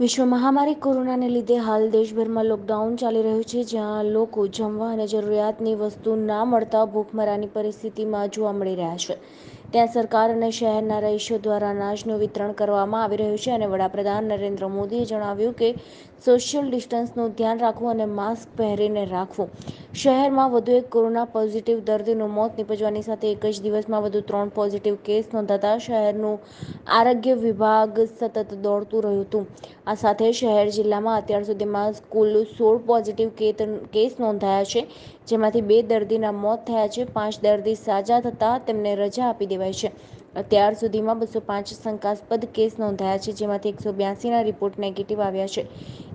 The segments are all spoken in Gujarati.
વિશ્વ મહામારી કોરોનાને લીધે હાલ દેશભરમાં લોકડાઉન ચાલી રહ્યું છે જ્યાં લોકો જમવા અને જરૂરિયાતની વસ્તુ ના મળતા ભૂખમરાની પરિસ્થિતિમાં જોવા મળી રહ્યા છે ત્યાં સરકાર અને શહેરના રહીશો દ્વારા અનાજનું વિતરણ કરવામાં આવી રહ્યું છે અને વડાપ્રધાન નરેન્દ્ર મોદીએ જણાવ્યું કે સોશિયલ ડિસ્ટન્સનું ધ્યાન રાખવું અને માસ્ક પહેરીને રાખવું શહેરમાં વધુ એક કોરોના પોઝિટિવ દર્દીનું મોત નીપજવાની સાથે એક જ દિવસમાં વધુ ત્રણ પોઝિટિવ કેસ નોંધાતા શહેરનું આરોગ્ય વિભાગ સતત દોડતું રહ્યું હતું આ સાથે શહેર જિલ્લામાં અત્યાર સુધીમાં કુલ સોળ પોઝિટિવ કેસ નોંધાયા છે જેમાંથી બે દર્દીના મોત થયા છે પાંચ દર્દી સાજા થતાં તેમને રજા આપી દેવાઈ છે અત્યાર સુધીમાં બસો પાંચ શંકાસ્પદ કેસ નોંધાયા છે જેમાંથી એકસો બ્યાસીના રિપોર્ટ નેગેટિવ આવ્યા છે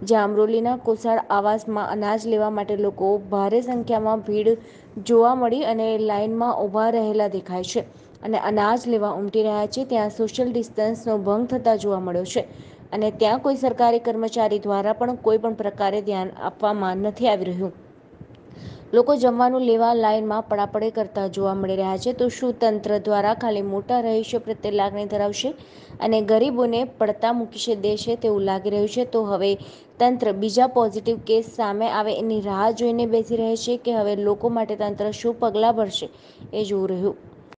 જ્યાં અમરોલીના કોસાળ આવાસમાં અનાજ લેવા માટે લોકો ભારે સંખ્યામાં ભીડ જોવા મળી અને લાઇનમાં ઊભા રહેલા દેખાય છે અને અનાજ લેવા ઉમટી રહ્યા છે ત્યાં સોશિયલ ડિસ્ટન્સનો ભંગ થતા જોવા મળ્યો છે અને ત્યાં કોઈ સરકારી કર્મચારી દ્વારા પણ કોઈ પણ પ્રકારે ધ્યાન આપવામાં નથી આવી રહ્યું લોકો જમવાનું લેવા લાઇનમાં પડાપડે કરતા જોવા મળી રહ્યા છે તો શું તંત્ર દ્વારા ખાલી મોટા રહીશો પ્રત્યે લાગણી ધરાવશે અને ગરીબોને પડતા મૂકીશે દેશે તેવું લાગી રહ્યું છે તો હવે તંત્ર બીજા પોઝિટિવ કેસ સામે આવે એની રાહ જોઈને બેસી રહે છે કે હવે લોકો માટે તંત્ર શું પગલાં ભરશે એ જોવું રહ્યું